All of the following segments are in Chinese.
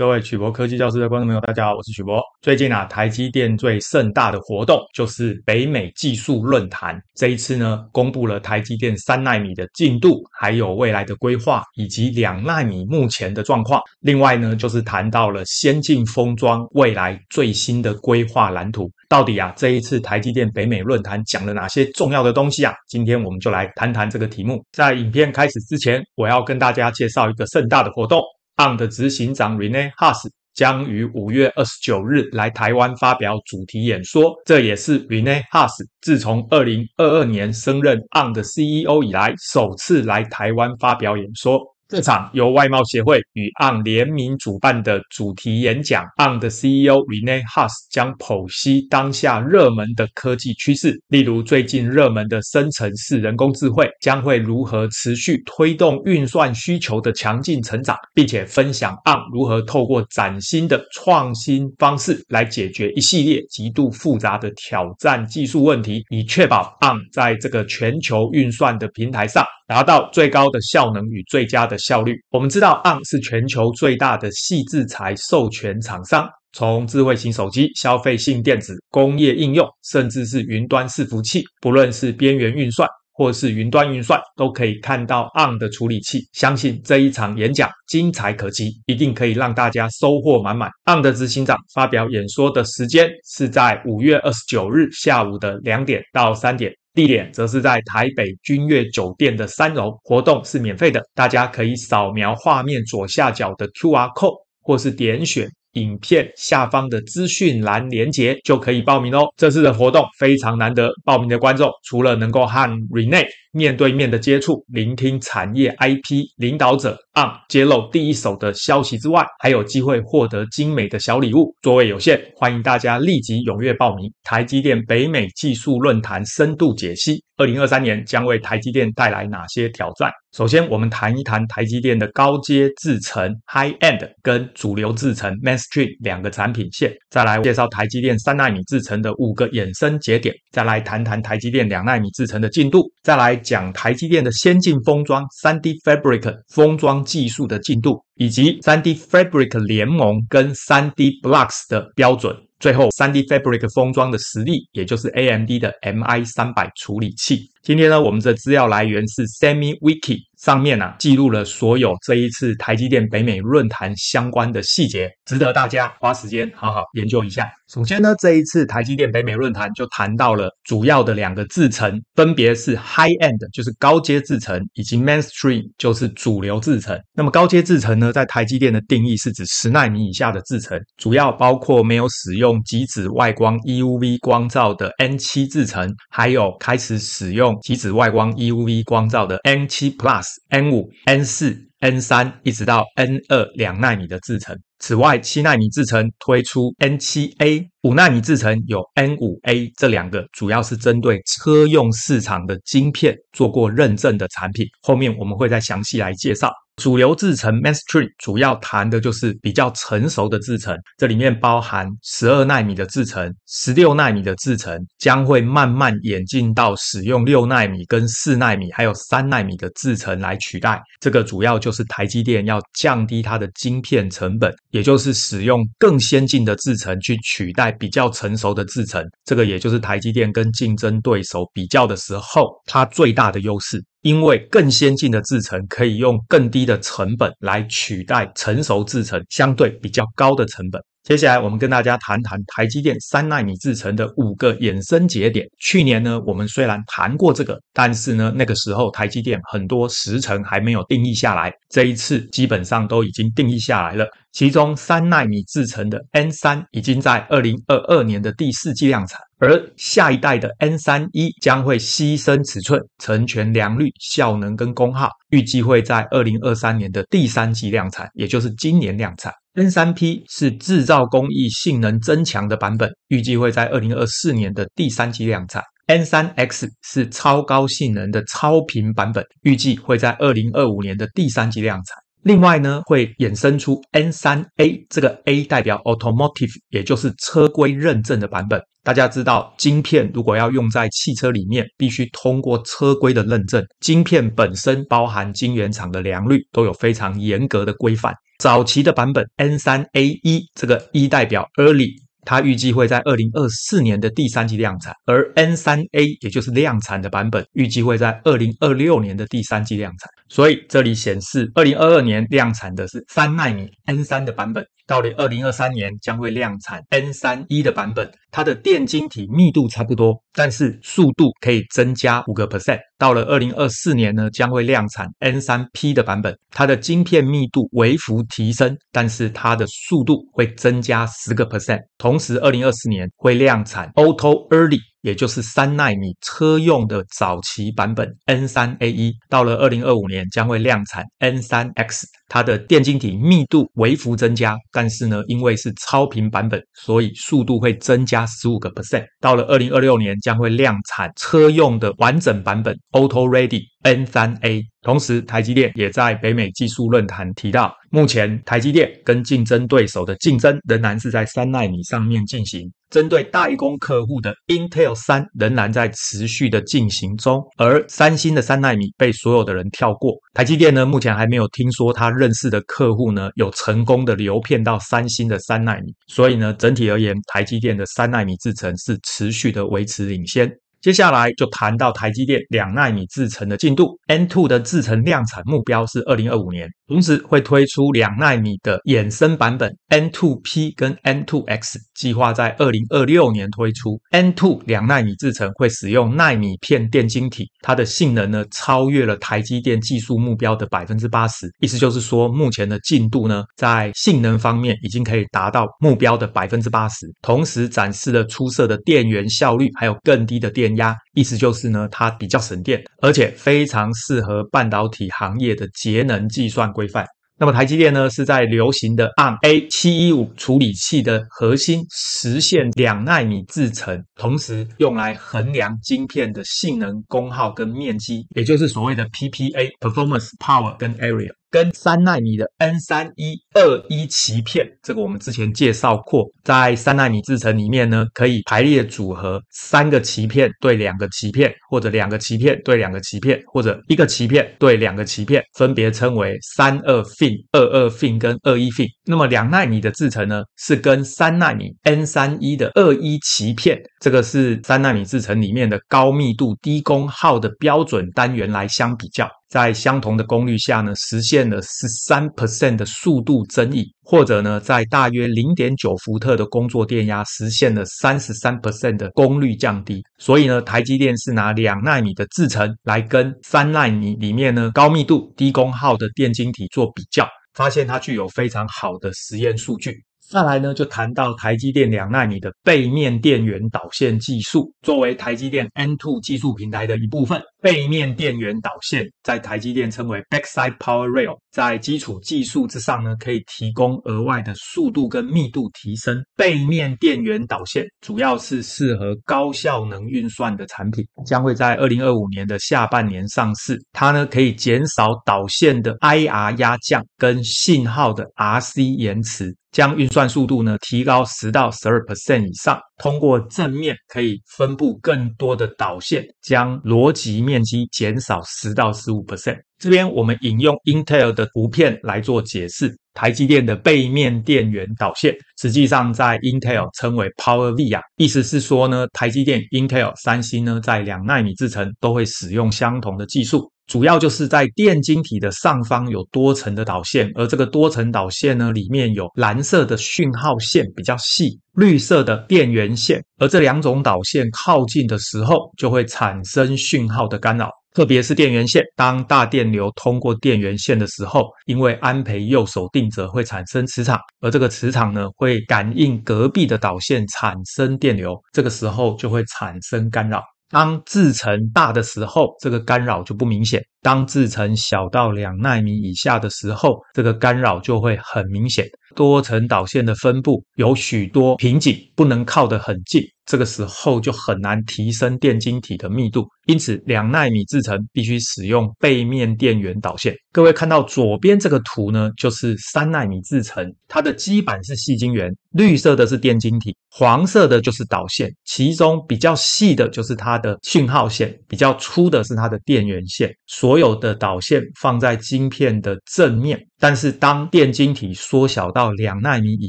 各位曲博科技教室的观众朋友，大家好，我是曲博。最近啊，台积电最盛大的活动就是北美技术论坛。这一次呢，公布了台积电三纳米的进度，还有未来的规划，以及两纳米目前的状况。另外呢，就是谈到了先进封装未来最新的规划蓝图。到底啊，这一次台积电北美论坛讲了哪些重要的东西啊？今天我们就来谈谈这个题目。在影片开始之前，我要跟大家介绍一个盛大的活动。ON 的执行长 Rene Haas 将于五月二十九日来台湾发表主题演说，这也是 Rene Haas 自从二零二二年升任 ON 的 CEO 以来，首次来台湾发表演说。这场由外贸协会与 On 联名主办的主题演讲，On 的 CEO Renee h u s s 将剖析当下热门的科技趋势，例如最近热门的生成式人工智慧将会如何持续推动运算需求的强劲成长，并且分享 On 如何透过崭新的创新方式来解决一系列极度复杂的挑战技术问题，以确保 On 在这个全球运算的平台上达到最高的效能与最佳的。效率，我们知道 o n 是全球最大的细制材授权厂商，从智慧型手机、消费性电子、工业应用，甚至是云端伺服器，不论是边缘运算。或是云端运算都可以看到 On 的处理器，相信这一场演讲精彩可期，一定可以让大家收获满满。On 的执行长发表演说的时间是在五月二十九日下午的两点到三点，地点则是在台北君悦酒店的三楼，活动是免费的，大家可以扫描画面左下角的 QR code 或是点选。影片下方的资讯栏连接就可以报名哦！这次的活动非常难得，报名的观众除了能够和 r e n e 面对面的接触，聆听产业 IP 领导者 on 揭露第一手的消息之外，还有机会获得精美的小礼物。座位有限，欢迎大家立即踊跃报名。台积电北美技术论坛深度解析：二零二三年将为台积电带来哪些挑战？首先，我们谈一谈台积电的高阶制程 （High End） 跟主流制程 （Mainstream） 两个产品线，再来介绍台积电三纳米制程的五个衍生节点，再来谈谈台积电两纳米制程的进度，再来。讲台积电的先进封装 3D Fabric 封装技术的进度，以及 3D Fabric 联盟跟 3D Blocks 的标准。最后，3D Fabric 封装的实力，也就是 AMD 的 MI 三百处理器。今天呢，我们的资料来源是 SemiWiki，上面啊记录了所有这一次台积电北美论坛相关的细节，值得大家花时间好好研究一下。首先呢，这一次台积电北美论坛就谈到了主要的两个制程，分别是 high end 就是高阶制程，以及 mainstream 就是主流制程。那么高阶制程呢，在台积电的定义是指十纳米以下的制程，主要包括没有使用极紫外光 EUV 光照的 N 七制程，还有开始使用极紫外光 EUV 光照的 N 七 Plus。N 五、N 四、N 三，一直到 N 二两纳米的制程。此外，七纳米制程推出 N 七 A，五纳米制程有 N 五 A 这两个，主要是针对车用市场的晶片做过认证的产品。后面我们会再详细来介绍。主流制程 m a s Street 主要谈的就是比较成熟的制程，这里面包含十二纳米的制程、十六纳米的制程，将会慢慢演进到使用六纳米、跟四纳米、还有三纳米的制程来取代。这个主要就是台积电要降低它的晶片成本，也就是使用更先进的制程去取代比较成熟的制程。这个也就是台积电跟竞争对手比较的时候，它最大的优势。因为更先进的制程可以用更低的成本来取代成熟制程相对比较高的成本。接下来我们跟大家谈谈台积电三纳米制程的五个衍生节点。去年呢，我们虽然谈过这个，但是呢，那个时候台积电很多时程还没有定义下来。这一次基本上都已经定义下来了。其中三纳米制成的 N 三已经在二零二二年的第四季量产，而下一代的 N 三一将会牺牲尺寸，成全良率、效能跟功耗，预计会在二零二三年的第三季量产，也就是今年量产。N 三 P 是制造工艺性能增强的版本，预计会在二零二四年的第三季量产。N 三 X 是超高性能的超频版本，预计会在二零二五年的第三季量产。另外呢，会衍生出 N3A 这个 A 代表 Automotive，也就是车规认证的版本。大家知道，晶片如果要用在汽车里面，必须通过车规的认证。晶片本身包含晶圆厂的良率都有非常严格的规范。早期的版本 N3A1 这个一代表 Early，它预计会在二零二四年的第三季量产，而 N3A 也就是量产的版本，预计会在二零二六年的第三季量产。所以这里显示，二零二二年量产的是三纳米 N 三的版本，到了二零二三年将会量产 N 三一的版本，它的电晶体密度差不多，但是速度可以增加五个 percent。到了二零二四年呢，将会量产 N 三 P 的版本，它的晶片密度微幅提升，但是它的速度会增加十个 percent。同时，二零二四年会量产 Auto Early。也就是三纳米车用的早期版本 N 三 A 一，到了二零二五年将会量产 N 三 X，它的电晶体密度微幅增加，但是呢，因为是超频版本，所以速度会增加十五个 percent。到了二零二六年将会量产车用的完整版本 Auto Ready N 三 A。同时，台积电也在北美技术论坛提到，目前台积电跟竞争对手的竞争仍然是在三纳米上面进行。针对代工客户的 Intel 三仍然在持续的进行中，而三星的三纳米被所有的人跳过。台积电呢，目前还没有听说他认识的客户呢有成功的流片到三星的三纳米，所以呢，整体而言，台积电的三纳米制程是持续的维持领先。接下来就谈到台积电两纳米制程的进度。N2 的制程量产目标是二零二五年，同时会推出两纳米的衍生版本 N2P 跟 N2X，计划在二零二六年推出。N2 两纳米制程会使用纳米片电晶体，它的性能呢超越了台积电技术目标的百分之八十，意思就是说目前的进度呢在性能方面已经可以达到目标的百分之八十，同时展示了出色的电源效率，还有更低的电。压，意思就是呢，它比较省电，而且非常适合半导体行业的节能计算规范。那么台积电呢，是在流行的 ARM A715 处理器的核心实现两纳米制程，同时用来衡量晶片的性能、功耗跟面积，也就是所谓的 PPA（Performance Power 跟 Area）。跟三纳米的 N 三一二一鳍片，这个我们之前介绍过，在三纳米制程里面呢，可以排列组合三个鳍片对两个鳍片，或者两个鳍片对两个鳍片，或者一个鳍片对两个鳍片，分别称为三二 fin、二二 fin 跟二一 fin。那么两纳米的制程呢，是跟三纳米 N 三一的二一鳍片，这个是三纳米制程里面的高密度低功耗的标准单元来相比较。在相同的功率下呢，实现了十三 percent 的速度增益，或者呢，在大约零点九伏特的工作电压，实现了三十三 percent 的功率降低。所以呢，台积电是拿两纳米的制程来跟三纳米里面呢高密度低功耗的电晶体做比较，发现它具有非常好的实验数据。再来呢，就谈到台积电两纳米的背面电源导线技术，作为台积电 N two 技术平台的一部分。背面电源导线在台积电称为 backside power rail，在基础技术之上呢，可以提供额外的速度跟密度提升。背面电源导线主要是适合高效能运算的产品，将会在二零二五年的下半年上市。它呢可以减少导线的 IR 压降跟信号的 RC 延迟，将运算速度呢提高十到十二 percent 以上。通过正面可以分布更多的导线，将逻辑面积减少十到十五 percent。这边我们引用 Intel 的图片来做解释，台积电的背面电源导线，实际上在 Intel 称为 PowerVia，意思是说呢，台积电、Intel、三星呢，在两纳米制程都会使用相同的技术，主要就是在电晶体的上方有多层的导线，而这个多层导线呢，里面有蓝色的讯号线比较细，绿色的电源线，而这两种导线靠近的时候，就会产生讯号的干扰。特别是电源线，当大电流通过电源线的时候，因为安培右手定则会产生磁场，而这个磁场呢会感应隔壁的导线产生电流，这个时候就会产生干扰。当制程大的时候，这个干扰就不明显；当制程小到两纳米以下的时候，这个干扰就会很明显。多层导线的分布有许多瓶颈，不能靠得很近，这个时候就很难提升电晶体的密度。因此，两纳米制程必须使用背面电源导线。各位看到左边这个图呢，就是三纳米制程，它的基板是细晶圆，绿色的是电晶体，黄色的就是导线，其中比较细的就是它的讯号线，比较粗的是它的电源线。所有的导线放在晶片的正面。但是，当电晶体缩小到两纳米以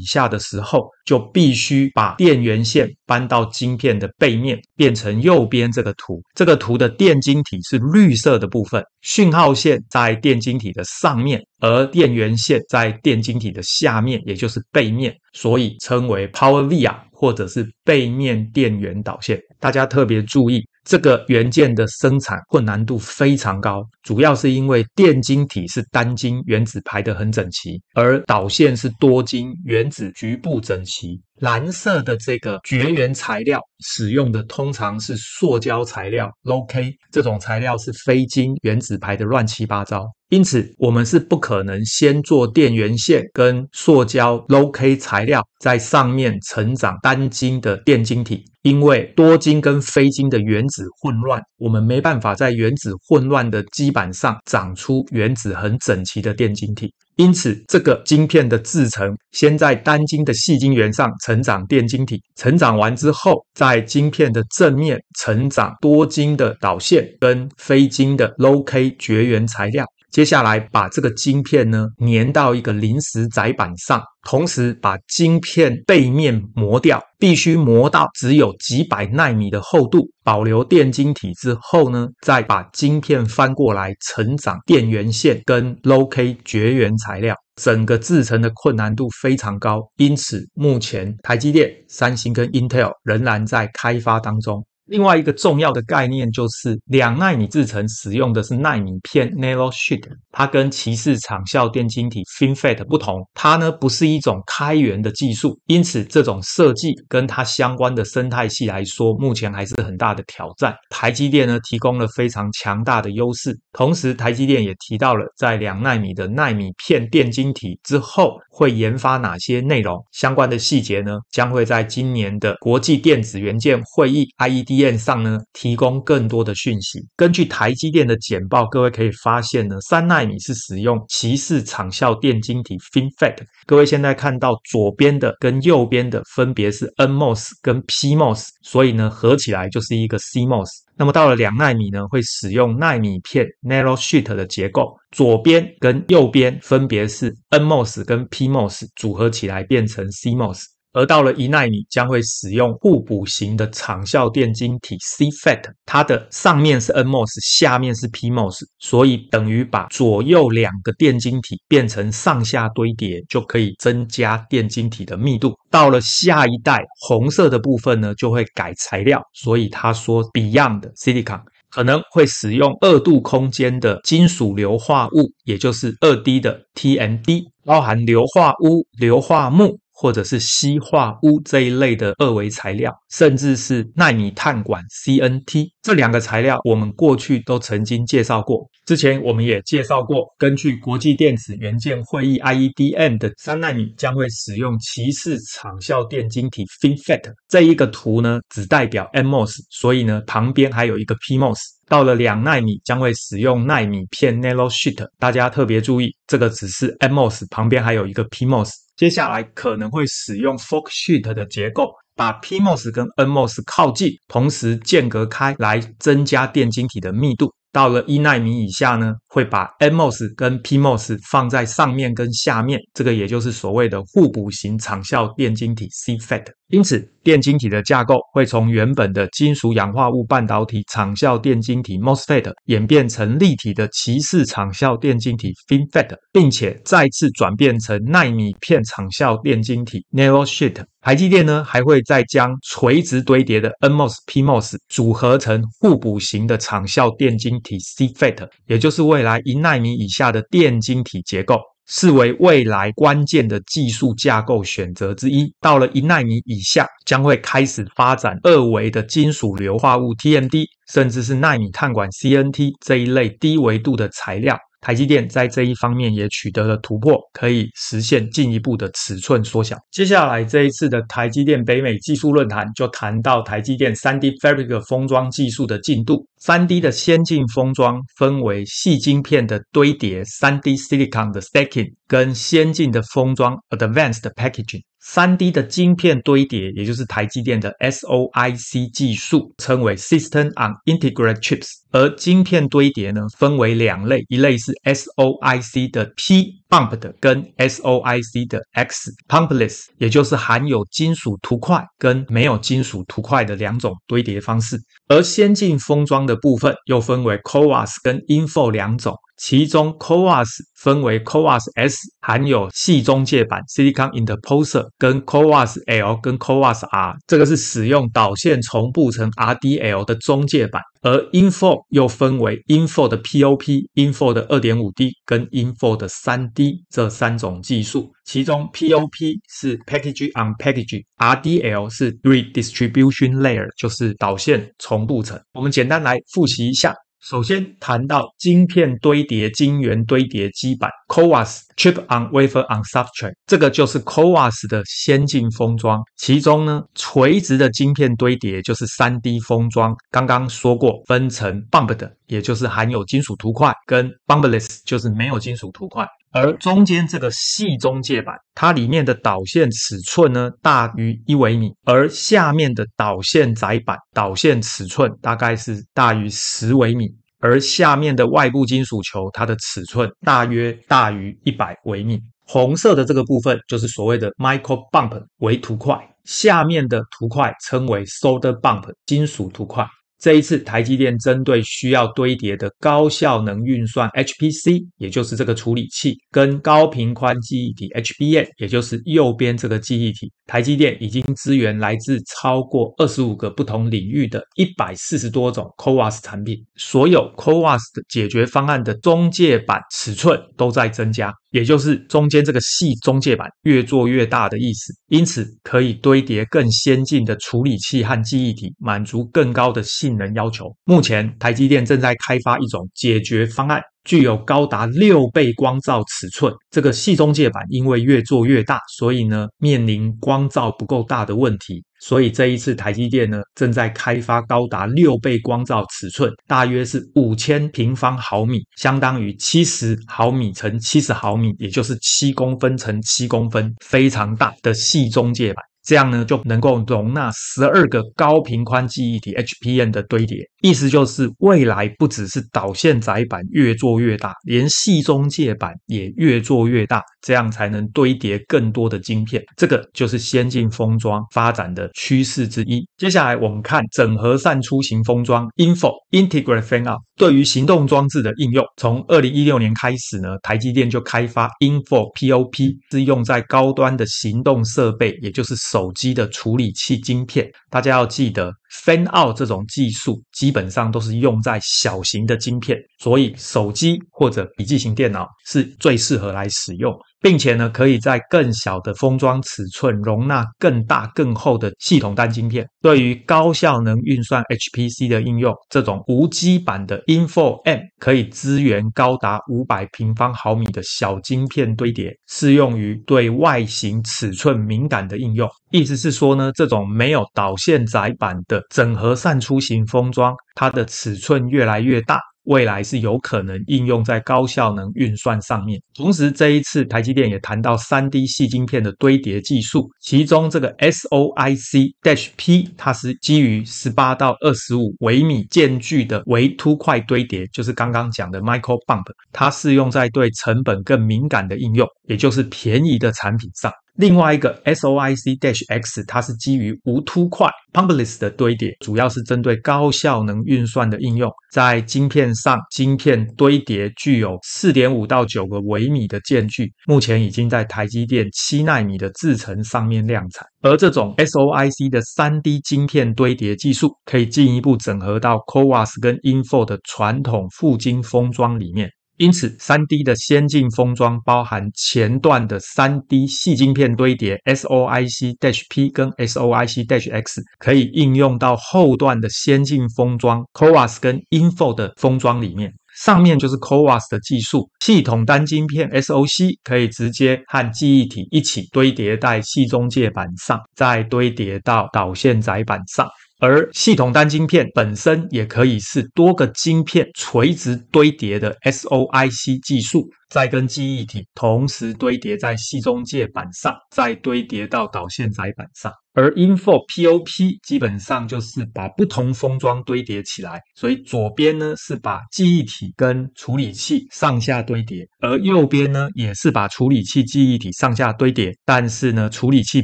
下的时候，就必须把电源线搬到晶片的背面，变成右边这个图。这个图的电晶体是绿色的部分，讯号线在电晶体的上面，而电源线在电晶体的下面，也就是背面，所以称为 Power Via 或者是背面电源导线。大家特别注意。这个元件的生产困难度非常高，主要是因为电晶体是单晶，原子排得很整齐，而导线是多晶，原子局部整齐。蓝色的这个绝缘材料使用的通常是塑胶材料，low k 这种材料是非晶，原子排的乱七八糟，因此我们是不可能先做电源线跟塑胶 low k 材料在上面成长单晶的电晶体，因为多晶跟非晶的原子混乱，我们没办法在原子混乱的基板上长出原子很整齐的电晶体。因此，这个晶片的制成，先在单晶的细晶圆上成长电晶体，成长完之后，在晶片的正面成长多晶的导线跟非晶的 Low K 绝缘材料。接下来把这个晶片呢粘到一个临时载板上，同时把晶片背面磨掉，必须磨到只有几百纳米的厚度，保留电晶体之后呢，再把晶片翻过来成长电源线跟 low k 绝缘材料，整个制成的困难度非常高，因此目前台积电、三星跟 Intel 仍然在开发当中。另外一个重要的概念就是两纳米制成使用的是纳米片 （narrow sheet），它跟骑士场效电晶体 （FinFET） 不同，它呢不是一种开源的技术，因此这种设计跟它相关的生态系来说，目前还是很大的挑战。台积电呢提供了非常强大的优势，同时台积电也提到了在两纳米的纳米片电晶体之后会研发哪些内容，相关的细节呢将会在今年的国际电子元件会议 （IED）。经验上呢，提供更多的讯息。根据台积电的简报，各位可以发现呢，三纳米是使用骑士长效电晶体 FinFET。各位现在看到左边的跟右边的，分别是 N MOS 跟 P MOS，所以呢，合起来就是一个 CMOS。那么到了两纳米呢，会使用纳米片 Narrow Sheet 的结构，左边跟右边分别是 N MOS 跟 P MOS 组合起来变成 CMOS。而到了一纳米，将会使用互补型的长效电晶体 c f e t 它的上面是 N MOS，下面是 P MOS，所以等于把左右两个电晶体变成上下堆叠，就可以增加电晶体的密度。到了下一代，红色的部分呢，就会改材料。所以他说，Beyond c o n 可能会使用二度空间的金属硫化物，也就是二 D 的 TMD，包含硫化钨、硫化钼。或者是硒化钨这一类的二维材料，甚至是纳米碳管 （CNT）。这两个材料我们过去都曾经介绍过。之前我们也介绍过，根据国际电子元件会议 （IEDM） 的三纳米将会使用骑士场效电晶体 （FinFET）。这一个图呢，只代表 MOS，所以呢，旁边还有一个 P MOS。到了两纳米，将会使用纳米片 n a r l o sheet）。大家特别注意，这个只是 nmos，旁边还有一个 pmos。接下来可能会使用 fork sheet 的结构，把 pmos 跟 nmos 靠近，同时间隔开来增加电晶体的密度。到了一纳米以下呢，会把 nmos 跟 pmos 放在上面跟下面，这个也就是所谓的互补型长效电晶体 c f e t 因此，电晶体的架构会从原本的金属氧化物半导体场效电晶体 MOSFET 演变成立体的骑士场效电晶体 FinFET，并且再次转变成纳米片场效电晶体 n a r o s h e e t 台积电呢，还会再将垂直堆叠的 nMOS pMOS 组合成互补型的场效电晶体 CFT，也就是未来一纳米以下的电晶体结构。视为未来关键的技术架构选择之一。到了一纳米以下，将会开始发展二维的金属硫化物 TMD，甚至是纳米碳管 CNT 这一类低维度的材料。台积电在这一方面也取得了突破，可以实现进一步的尺寸缩小。接下来这一次的台积电北美技术论坛就谈到台积电 3D Fabric 封装技术的进度。3D 的先进封装分为细晶片的堆叠 （3D Silicon 的 Stacking） 跟先进的封装 （Advanced Packaging）。三 D 的晶片堆叠，也就是台积电的 SOIC 技术，称为 System on Integrated Chips。而晶片堆叠呢，分为两类，一类是 SOIC 的 P。Pump 的跟 SOIC 的 X Pumpless，也就是含有金属图块跟没有金属图块的两种堆叠方式。而先进封装的部分又分为 c o a s 跟 i n f o 两种，其中 c o a s 分为 c o a s S 含有细中介板 （Silicon Interposer） 跟 c o a s L 跟 c o a s R，这个是使用导线重布成 RDL 的中介板。而 i n f o 又分为 i n f o 的 POP、i n f o 的二的 2.5D 跟 i n f o 的 3D 这三种技术，其中 POP 是 Package on Package，RDL 是 Redistribution Layer，就是导线重布层。我们简单来复习一下。首先谈到晶片堆叠、晶圆堆叠基板，CoWAS Chip on Wafer on Substrate，这个就是 CoWAS 的先进封装。其中呢，垂直的晶片堆叠就是 3D 封装。刚刚说过，分成 Bumped，也就是含有金属图块，跟 Bumpless 就是没有金属图块。而中间这个细中介板，它里面的导线尺寸呢，大于一微米；而下面的导线窄板导线尺寸大概是大于十微米；而下面的外部金属球，它的尺寸大约大于一百微米。红色的这个部分就是所谓的 micro bump，为图块；下面的图块称为 solder bump，金属图块。这一次，台积电针对需要堆叠的高效能运算 HPC，也就是这个处理器，跟高频宽记忆体 HBM，也就是右边这个记忆体，台积电已经支援来自超过二十五个不同领域的一百四十多种 CoWoS 产品，所有 CoWoS 的解决方案的中介板尺寸都在增加。也就是中间这个细中介板越做越大的意思，因此可以堆叠更先进的处理器和记忆体，满足更高的性能要求。目前，台积电正在开发一种解决方案，具有高达六倍光照尺寸。这个细中介板因为越做越大，所以呢面临光照不够大的问题。所以这一次台积电呢，正在开发高达六倍光照尺寸，大约是五千平方毫米，相当于七十毫米乘七十毫米，也就是七公分乘七公分，非常大的细中介板。这样呢，就能够容纳十二个高频宽记忆体 h p m 的堆叠。意思就是，未来不只是导线窄板越做越大，连系中介板也越做越大，这样才能堆叠更多的晶片。这个就是先进封装发展的趋势之一。接下来我们看整合散出型封装 （InFO，Integrating Out）。对于行动装置的应用，从二零一六年开始呢，台积电就开发 Infopop，是用在高端的行动设备，也就是手机的处理器晶片。大家要记得。Fan out 这种技术基本上都是用在小型的晶片，所以手机或者笔记型电脑是最适合来使用，并且呢可以在更小的封装尺寸容纳更大更厚的系统单晶片。对于高效能运算 HPC 的应用，这种无基板的 InFO M 可以支援高达五百平方毫米的小晶片堆叠，适用于对外形尺寸敏感的应用。意思是说呢，这种没有导线载板的。整合散出型封装，它的尺寸越来越大，未来是有可能应用在高效能运算上面。同时，这一次台积电也谈到三 D 细晶片的堆叠技术，其中这个 S O I C dash P，它是基于十八到二十五微米间距的微凸块堆叠，就是刚刚讲的 micro bump，它适用在对成本更敏感的应用，也就是便宜的产品上。另外一个 SOIC dash X，它是基于无凸块 （pumpless） 的堆叠，主要是针对高效能运算的应用。在晶片上，晶片堆叠具有四点五到九个微米的间距，目前已经在台积电七纳米的制程上面量产。而这种 SOIC 的 3D 晶片堆叠技术，可以进一步整合到 c o v a s 跟 i n f o 的传统覆晶封装里面。因此，3D 的先进封装包含前段的 3D 细晶片堆叠 （SOIC-HP） d 跟 s o i c Dash x 可以应用到后段的先进封装 c o a r s 跟 Info） 的封装里面。上面就是 c o a r s 的技术，系统单晶片 SOC 可以直接和记忆体一起堆叠在细中介板上，再堆叠到导线载板上。而系统单晶片本身也可以是多个晶片垂直堆叠的 SOIC 技术。再跟记忆体同时堆叠在系中介板上，再堆叠到导线载板上。而 i n f o POP 基本上就是把不同封装堆叠起来，所以左边呢是把记忆体跟处理器上下堆叠，而右边呢也是把处理器、记忆体上下堆叠。但是呢，处理器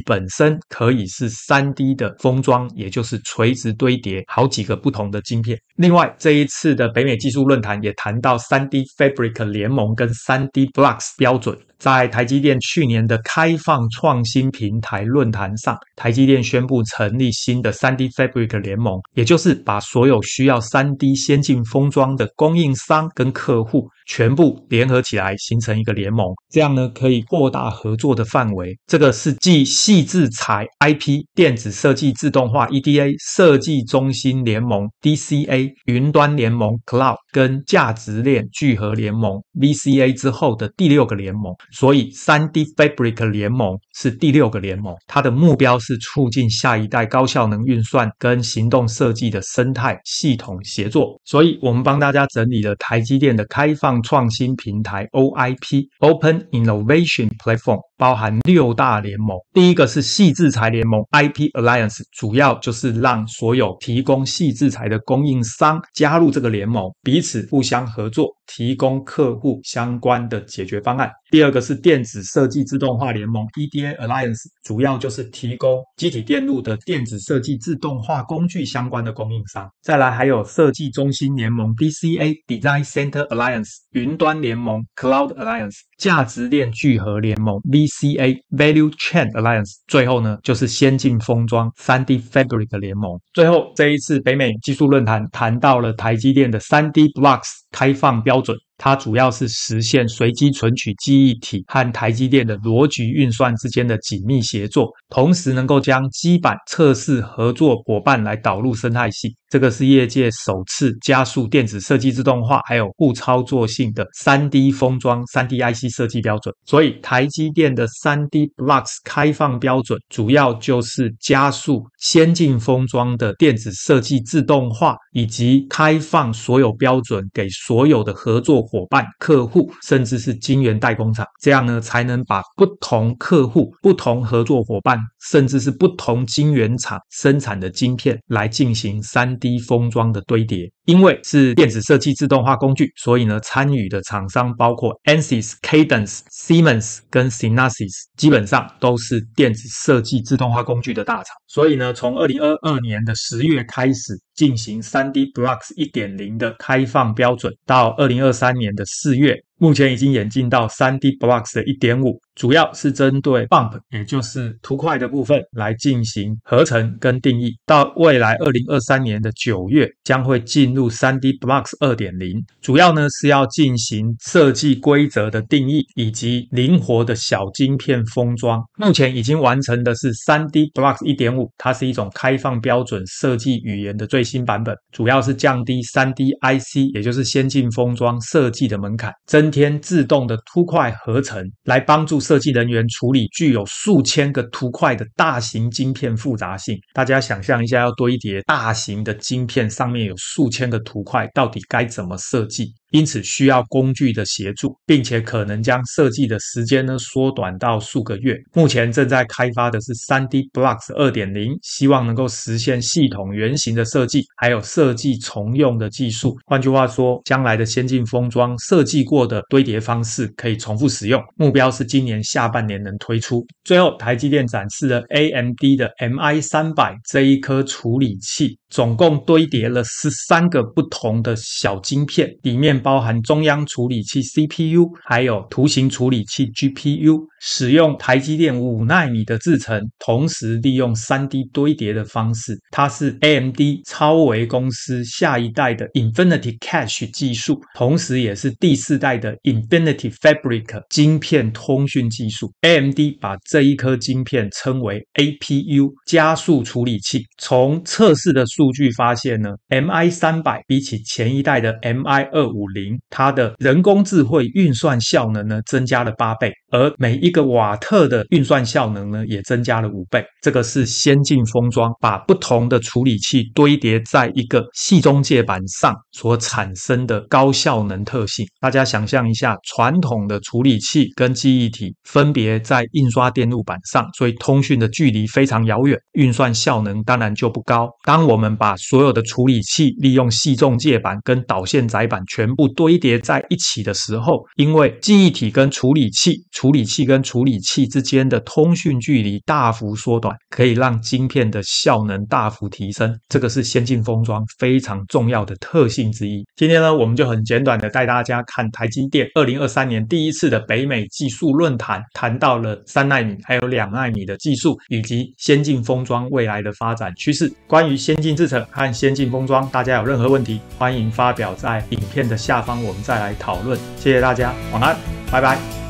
本身可以是 3D 的封装，也就是垂直堆叠好几个不同的晶片。另外，这一次的北美技术论坛也谈到 3D Fabric 联盟跟三。D-Blocks 标准。在台积电去年的开放创新平台论坛上，台积电宣布成立新的 3D Fabric 联盟，也就是把所有需要 3D 先进封装的供应商跟客户全部联合起来，形成一个联盟。这样呢，可以扩大合作的范围。这个是继细制材 IP、电子设计自动化 EDA、设计中心联盟 DCA、云端联盟 Cloud 跟价值链聚合联盟 VCA 之后的第六个联盟。所以，3D Fabric 联盟是第六个联盟，它的目标是促进下一代高效能运算跟行动设计的生态系统协作。所以我们帮大家整理了台积电的开放创新平台 OIP（Open Innovation Platform）。包含六大联盟，第一个是细制裁联盟 （IP Alliance），主要就是让所有提供细制裁的供应商加入这个联盟，彼此互相合作，提供客户相关的解决方案。第二个是电子设计自动化联盟 （EDA Alliance），主要就是提供机体电路的电子设计自动化工具相关的供应商。再来还有设计中心联盟 （BCA Design Center Alliance）、云端联盟 （Cloud Alliance）、价值链聚合联盟 （V）。CA Value Chain Alliance，最后呢就是先进封装 3D Fabric 联盟。最后这一次北美技术论坛谈到了台积电的 3D Blocks。开放标准，它主要是实现随机存取记忆体和台积电的逻辑运算之间的紧密协作，同时能够将基板测试合作伙伴来导入生态系。这个是业界首次加速电子设计自动化，还有互操作性的 3D 封装、3D IC 设计标准。所以，台积电的 3D Blocks 开放标准，主要就是加速先进封装的电子设计自动化，以及开放所有标准给。所有的合作伙伴、客户，甚至是晶圆代工厂，这样呢，才能把不同客户、不同合作伙伴，甚至是不同晶圆厂生产的晶片来进行 3D 封装的堆叠。因为是电子设计自动化工具，所以呢，参与的厂商包括 Ansys、Cadence、Siemens 跟 Synopsys，基本上都是电子设计自动化工具的大厂。所以呢，从二零二二年的十月开始进行 3D Blocks 一点零的开放标准，到二零二三年的四月。目前已经演进到 3D Blocks 的1.5，主要是针对 Bump，也就是图块的部分来进行合成跟定义。到未来2023年的9月，将会进入 3D Blocks 2.0，主要呢是要进行设计规则的定义以及灵活的小晶片封装。目前已经完成的是 3D Blocks 1.5，它是一种开放标准设计语言的最新版本，主要是降低 3D IC，也就是先进封装设计的门槛，增。天自动的凸块合成，来帮助设计人员处理具有数千个凸块的大型晶片复杂性。大家想象一下，要堆叠大型的晶片，上面有数千个凸块，到底该怎么设计？因此需要工具的协助，并且可能将设计的时间呢缩短到数个月。目前正在开发的是 3D Blocks 2.0，希望能够实现系统原型的设计，还有设计重用的技术。换句话说，将来的先进封装设计过的堆叠方式可以重复使用。目标是今年下半年能推出。最后，台积电展示了 AMD 的 MI 三百这一颗处理器，总共堆叠了十三个不同的小晶片，里面。包含中央处理器 CPU，还有图形处理器 GPU，使用台积电五纳米的制程，同时利用三 D 堆叠的方式。它是 AMD 超维公司下一代的 Infinity Cache 技术，同时也是第四代的 Infinity Fabric 晶片通讯技术。AMD 把这一颗晶片称为 APU 加速处理器。从测试的数据发现呢，MI 三百比起前一代的 MI 二五。零，它的人工智慧运算效能呢增加了八倍，而每一个瓦特的运算效能呢也增加了五倍。这个是先进封装把不同的处理器堆叠在一个系中介板上所产生的高效能特性。大家想象一下，传统的处理器跟记忆体分别在印刷电路板上，所以通讯的距离非常遥远，运算效能当然就不高。当我们把所有的处理器利用系中介板跟导线载板全不堆叠在一起的时候，因为记忆体跟处理器、处理器跟处理器之间的通讯距离大幅缩短，可以让晶片的效能大幅提升。这个是先进封装非常重要的特性之一。今天呢，我们就很简短的带大家看台积电2023年第一次的北美技术论坛，谈到了三纳米还有两纳米的技术，以及先进封装未来的发展趋势。关于先进制程和先进封装，大家有任何问题，欢迎发表在影片的。下方我们再来讨论，谢谢大家，晚安，拜拜。